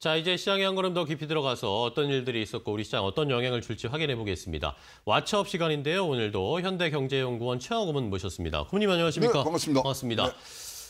자, 이제 시장에 한 걸음 더 깊이 들어가서 어떤 일들이 있었고 우리 시장 어떤 영향을 줄지 확인해 보겠습니다. 왓츠업 시간인데요. 오늘도 현대경제연구원 최하고 문 모셨습니다. 고문님 안녕하십니까? 네, 반갑습니다. 반갑습니다.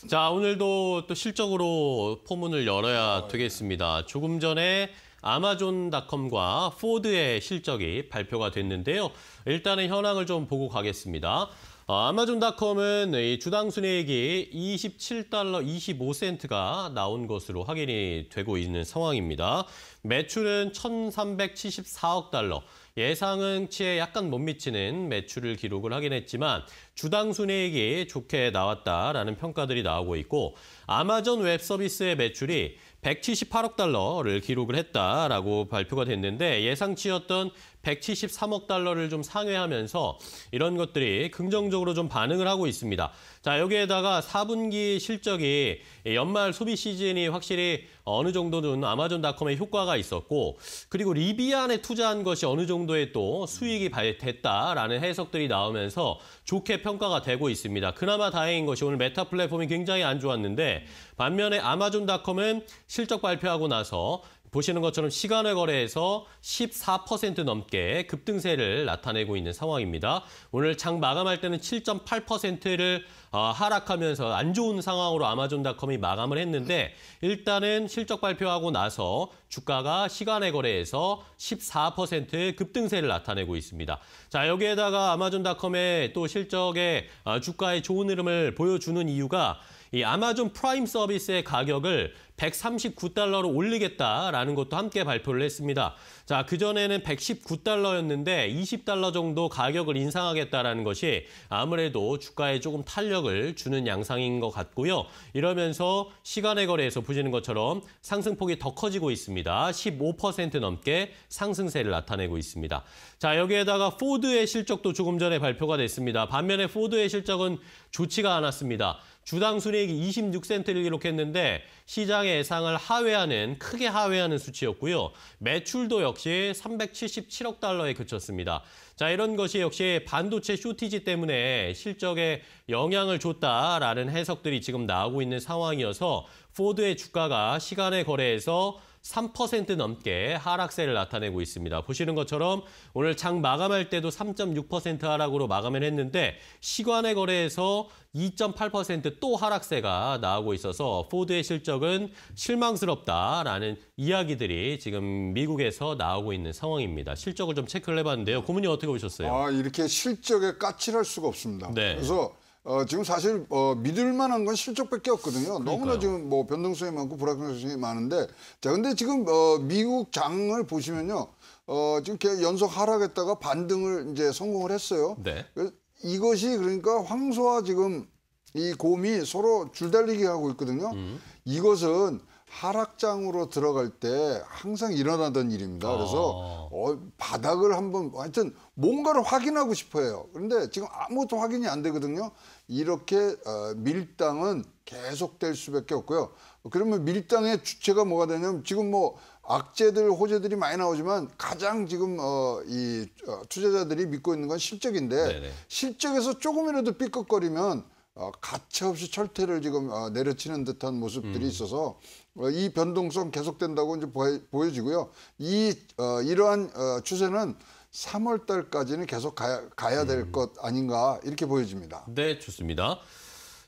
네. 자, 오늘도 또 실적으로 포문을 열어야 되겠습니다. 조금 전에 아마존닷컴과 포드의 실적이 발표가 됐는데요. 일단은 현황을 좀 보고 가겠습니다. 어, 아마존닷컴은 주당 순이익이 27달러 25센트가 나온 것으로 확인이 되고 있는 상황입니다. 매출은 1,374억 달러, 예상은치에 약간 못 미치는 매출을 기록을 하긴 했지만 주당 순이익이 좋게 나왔다라는 평가들이 나오고 있고 아마존 웹 서비스의 매출이 178억 달러를 기록을 했다라고 발표가 됐는데 예상치였던 173억 달러를 좀 상회하면서 이런 것들이 긍정적으로 좀 반응을 하고 있습니다. 자, 여기에다가 4분기 실적이 연말 소비 시즌이 확실히 어느 정도는 아마존닷컴의 효과가 있었고 그리고 리비안에 투자한 것이 어느 정도의 또 수익이 됐다라는 해석들이 나오면서 좋게 평가가 되고 있습니다. 그나마 다행인 것이 오늘 메타 플랫폼이 굉장히 안 좋았는데 반면에 아마존닷컴은 실적 발표하고 나서 보시는 것처럼 시간을 거래해서 14% 넘게 급등세를 나타내고 있는 상황입니다. 오늘 장 마감할 때는 7.8%를 어, 하락하면서 안 좋은 상황으로 아마존닷컴이 마감을 했는데 일단은 실적 발표하고 나서 주가가 시간의 거래에서 14%의 급등세를 나타내고 있습니다. 자, 여기에다가 아마존닷컴의 또 실적에 어, 주가의 좋은 흐름을 보여주는 이유가 이 아마존 프라임 서비스의 가격을 139달러로 올리겠다라는 것도 함께 발표를 했습니다. 자, 그전에는 119달러였는데 20달러 정도 가격을 인상하겠다라는 것이 아무래도 주가에 조금 탄력을 주는 양상인 것 같고요. 이러면서 시간의 거래에서 보시는 것처럼 상승폭이 더 커지고 있습니다. 있습니다. 15% 넘게 상승세를 나타내고 있습니다. 자, 여기에다가 포드의 실적도 조금 전에 발표가 됐습니다. 반면에 포드의 실적은 좋지가 않았습니다. 주당 순이익이 26센트를 기록했는데 시장의 예상을 하회하는 크게 하회하는 수치였고요. 매출도 역시 377억 달러에 그쳤습니다. 자, 이런 것이 역시 반도체 쇼티지 때문에 실적에 영향을 줬다라는 해석들이 지금 나오고 있는 상황이어서 포드의 주가가 시간의 거래에서 3% 넘게 하락세를 나타내고 있습니다. 보시는 것처럼 오늘 장 마감할 때도 3.6% 하락으로 마감을 했는데 시간의 거래에서 2.8%또 하락세가 나오고 있어서 포드의 실적은 실망스럽다라는 이야기들이 지금 미국에서 나오고 있는 상황입니다. 실적을 좀 체크를 해봤는데요. 고문이 어떻게 보셨어요? 아 이렇게 실적에 까칠할 수가 없습니다. 네. 그래서 어, 지금 사실 어, 믿을 만한 건 실적밖에 없거든요. 그러니까요. 너무나 지금 뭐 변동성이 많고 불확실성이 많은데 자 근데 지금 어, 미국 장을 보시면요. 어, 지금 계속 연속 하락했다가 반등을 이제 성공을 했어요. 네. 이것이 그러니까 황소와 지금 이 곰이 서로 줄달리기 하고 있거든요. 음. 이것은 하락장으로 들어갈 때 항상 일어나던 일입니다. 그래서 아. 어, 바닥을 한번 하여튼 뭔가를 확인하고 싶어요. 그런데 지금 아무것도 확인이 안 되거든요. 이렇게 어, 밀당은 계속될 수밖에 없고요. 그러면 밀당의 주체가 뭐가 되냐면 지금 뭐 악재들 호재들이 많이 나오지만 가장 지금 어, 이 어, 투자자들이 믿고 있는 건 실적인데 네네. 실적에서 조금이라도 삐걱거리면 어, 가차없이 철퇴를 지금 어, 내려치는 듯한 모습들이 음. 있어서 어, 이 변동성 계속된다고 이제 보여, 지고요이 어, 이러한 어, 추세는 3월 달까지는 계속 가야, 가야 될것 음. 아닌가 이렇게 보여집니다. 네, 좋습니다.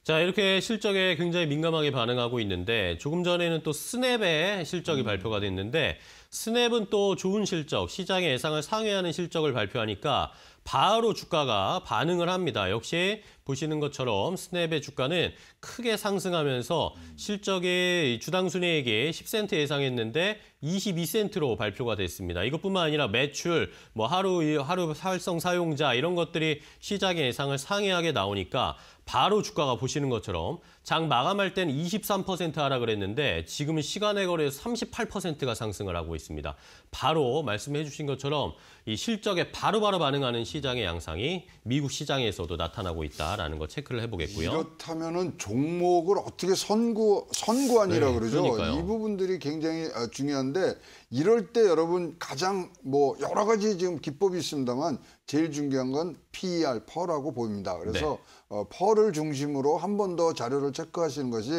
자, 이렇게 실적에 굉장히 민감하게 반응하고 있는데 조금 전에는 또 스냅의 실적이 음. 발표가 됐는데 스냅은 또 좋은 실적, 시장의 예상을 상회하는 실적을 발표하니까 바로 주가가 반응을 합니다. 역시 보시는 것처럼 스냅의 주가는 크게 상승하면서 실적의 주당 순이익이 10센트 예상했는데 22센트로 발표가 됐습니다. 이것뿐만 아니라 매출, 뭐 하루 하루 활성 사용자 이런 것들이 시장의 예상을 상회하게 나오니까 바로 주가가 보시는 것처럼 장 마감할 땐23%하락그랬는데지금 시간의 거래에서 38%가 상승을 하고 있습니다. 바로 말씀해 주신 것처럼 이 실적에 바로바로 바로 반응하는 시장의 양상이 미국 시장에서도 나타나고 있다라는 거 체크를 해보겠고요. 이렇다면 은 종목을 어떻게 선구, 선구안이라 네, 그러죠. 그러니까요. 이 부분들이 굉장히 아, 중요한데 이럴 때 여러분 가장 뭐 여러 가지 지금 기법이 있습니다만 제일 중요한 건 e PER, 퍼라고 보입니다. 그래서 네. 어, 퍼를 중심으로 한 번 더 자료를 체크하시는 것이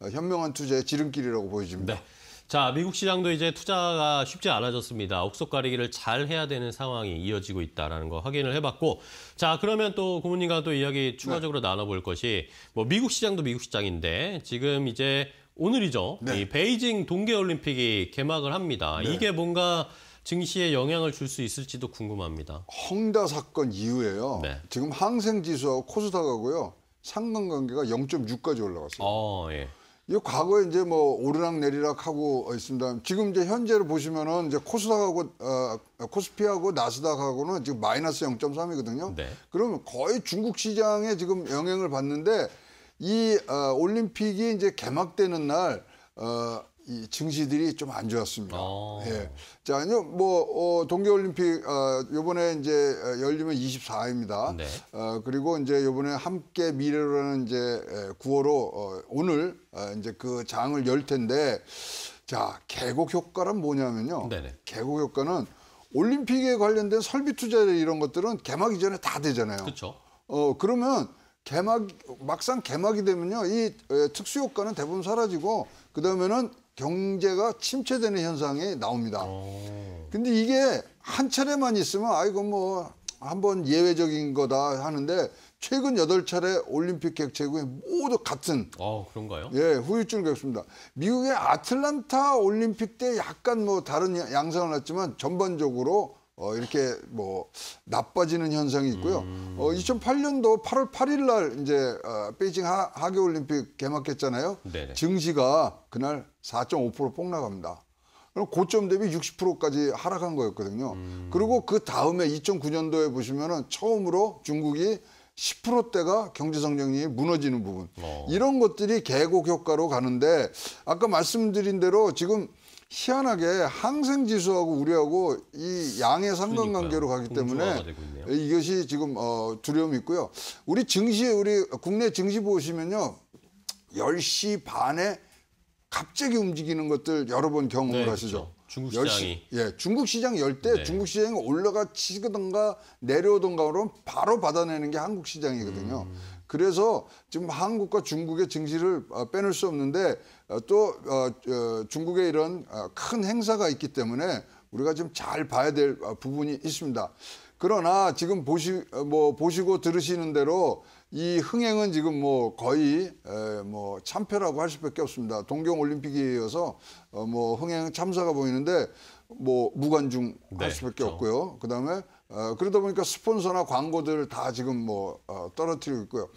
어, 현명한 투자의 지름길이라고 보여집니다. 네. 자, 미국 시장도 이제 투자가 쉽지 않아졌습니다. 옥석 가리기를 잘 해야 되는 상황이 이어지고 있다라는 거 확인을 해봤고, 자 그러면 또 고문님과 또 이야기 추가적으로 네. 나눠볼 것이 뭐 미국 시장도 미국 시장인데 지금 이제 오늘이죠. 네. 이 베이징 동계올림픽이 개막을 합니다. 네. 이게 뭔가 증시에 영향을 줄 수 있을지도 궁금합니다. 헝다 사건 이후에요. 네. 지금 항생지수하고 코스닥하고요. 상관관계가 0.6까지 올라갔어요. 어, 예. 이 과거에 이제 뭐 오르락 내리락 하고 있습니다. 지금 이제 현재로 보시면은 이제 코스닥하고 어, 코스피하고 나스닥하고는 지금 마이너스 0.3이거든요. 네. 그러면 거의 중국 시장에 지금 영향을 받는데 이 어, 올림픽이 이제 개막되는 날 어, 이 증시들이 좀 안 좋았습니다. 아. 예. 자, 아니요, 뭐, 어, 동계올림픽, 어, 요번에 이제 어, 열리면 24입니다. 네. 어, 그리고 이제 요번에 함께 미래로라는 이제 9월호, 어, 오늘, 어, 이제 그 장을 열 텐데, 자, 계곡 효과란 뭐냐면요. 네네. 계곡 효과는 올림픽에 관련된 설비 투자 이런 것들은 개막 이전에 다 되잖아요. 그렇죠. 어, 그러면 개막 막상 개막이 되면요 이 어, 특수 효과는 대부분 사라지고 그 다음에는 경제가 침체되는 현상이 나옵니다. 어. 근데 이게 한 차례만 있으면 아이고 뭐 한번 예외적인 거다 하는데 최근 여덟 차례 올림픽 객체국이 모두 같은. 아, 그런가요? 예, 후유증을 겪습니다. 미국의 아틀란타 올림픽 때 약간 뭐 다른 양상을 냈지만 전반적으로 어, 이렇게 뭐 나빠지는 현상이 있고요. 음. 어, 2008년도 8월 8일 날 이제 어, 베이징 하, 하계올림픽 개막했잖아요. 네네. 증시가 그날 4.5% 폭락합니다. 그럼 고점 대비 60%까지 하락한 거였거든요. 음. 그리고 그 다음에 2009년도에 보시면은 처음으로 중국이 10%대가 경제성장률이 무너지는 부분. 어. 이런 것들이 계곡 효과로 가는데 아까 말씀드린 대로 지금 희한하게 항생 지수하고 우리하고 이 양의 상관관계로 가기 때문에 이것이 지금 어, 두려움이 있고요. 우리 증시 우리 국내 증시 보시면요. 10시 반에 갑자기 움직이는 것들 여러 번 경험을 네, 하시죠. 그렇죠. 중국 시장이 10시, 예, 중국 시장 열때 네. 중국 시장이 올라가 치든가 내려오든가 그러면 바로 받아내는 게 한국 시장이거든요. 음. 그래서 지금 한국과 중국의 증시를 어, 빼놓을 수 없는데 어, 또 어, 중국의 이런 큰 행사가 있기 때문에 우리가 지금 잘 봐야 될 부분이 있습니다. 그러나 지금 보시 뭐 보시고 들으시는 대로 이 흥행은 지금 뭐 거의 뭐 참패라고 할 수밖에 없습니다. 동경 올림픽에 이어서 뭐 흥행 참사가 보이는데 뭐 무관중 할 네, 수밖에 네, 없고요. 그다음에 어, 그러다 보니까 스폰서나 광고들 다 지금 뭐 어, 떨어뜨리고 있고요.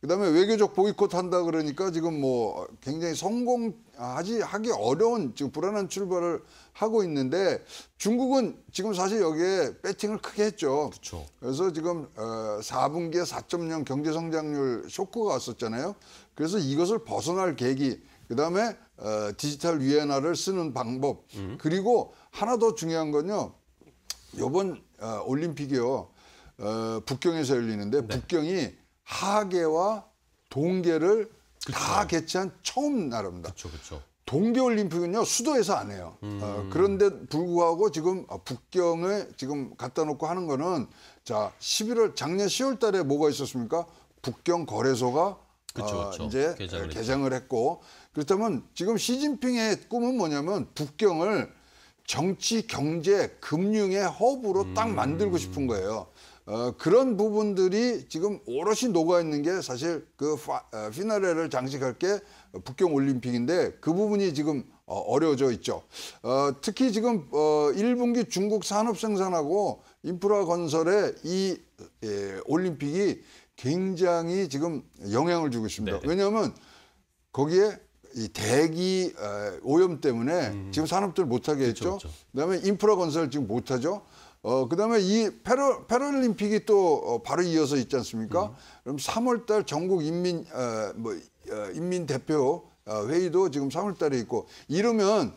그다음에 외교적 보이콧 한다 그러니까 지금 뭐 굉장히 성공하지 아, 하기 어려운 지금 불안한 출발을 하고 있는데 중국은 지금 사실 여기에 배팅을 크게 했죠. 그쵸. 그래서 지금 어, 4분기에 4.0 경제 성장률 쇼크가 왔었잖아요. 그래서 이것을 벗어날 계기, 그다음에 어, 디지털 위엔화를 쓰는 방법, 음. 그리고 하나 더 중요한 건요. 요번 어, 올림픽이요. 어, 북경에서 열리는데 네. 북경이 하계와 동계를 그쵸. 다 개최한 처음 나라입니다. 그렇그렇 동계 올림픽은요 수도에서 안 해요. 음. 어, 그런데 불구하고 지금 어, 북경에 지금 갖다 놓고 하는 거는 자 11월 작년 10월달에 뭐가 있었습니까? 북경 거래소가 그쵸, 어, 그쵸. 이제 개장을, 어, 개장을 했고 그렇다면 지금 시진핑의 꿈은 뭐냐면 북경을 정치, 경제, 금융의 허브로 음. 딱 만들고 싶은 거예요. 어, 그런 부분들이 지금 오롯이 녹아 있는 게 사실 그 파, 어, 피나레를 장식할 게 북경 올림픽인데 그 부분이 지금 어, 어려워져 있죠. 어, 특히 지금 어, 1분기 중국 산업 생산하고 인프라 건설에 이 예, 올림픽이 굉장히 지금 영향을 주고 있습니다. 네 왜냐하면 거기에 이 대기 어, 오염 때문에 음. 지금 산업들 못하게 했죠. 그쵸, 그쵸. 그다음에 인프라 건설 지금 못하죠. 어, 그 다음에 이 패러, 패럴림픽이 또 어, 바로 이어서 있지 않습니까? 음. 그럼 3월달 전국 인민, 어, 뭐, 어, 인민대표 어, 회의도 지금 3월달에 있고 이러면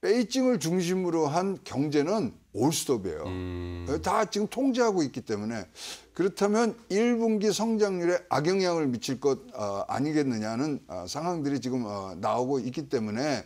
베이징을 중심으로 한 경제는 올스톱이에요. 음. 다 지금 통제하고 있기 때문에 그렇다면 1분기 성장률에 악영향을 미칠 것 어, 아니겠느냐는 어, 상황들이 지금 어, 나오고 있기 때문에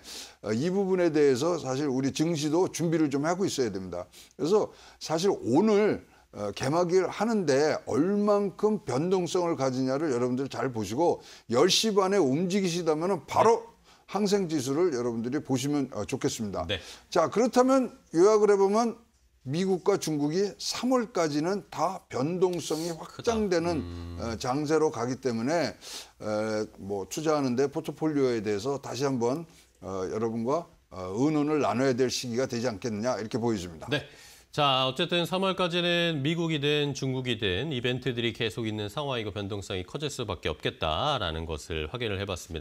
이 부분에 대해서 사실 우리 증시도 준비를 좀 하고 있어야 됩니다. 그래서 사실 오늘 개막일 하는데 얼만큼 변동성을 가지냐를 여러분들 잘 보시고 10시 반에 움직이시다면 바로 항생 지수를 여러분들이 보시면 어, 좋겠습니다. 네. 자, 그렇다면 요약을 해보면 미국과 중국이 3월까지는 다 변동성이 확장되는 음. 어, 장세로 가기 때문에 어, 뭐 투자하는데 포트폴리오에 대해서 다시 한번 여러분과 의논을 나눠야 될 시기가 되지 않겠느냐 이렇게 보여집니다. 네. 자, 어쨌든 3월까지는 미국이든 중국이든 이벤트들이 계속 있는 상황이고 변동성이 커질 수밖에 없겠다라는 것을 확인을 해봤습니다.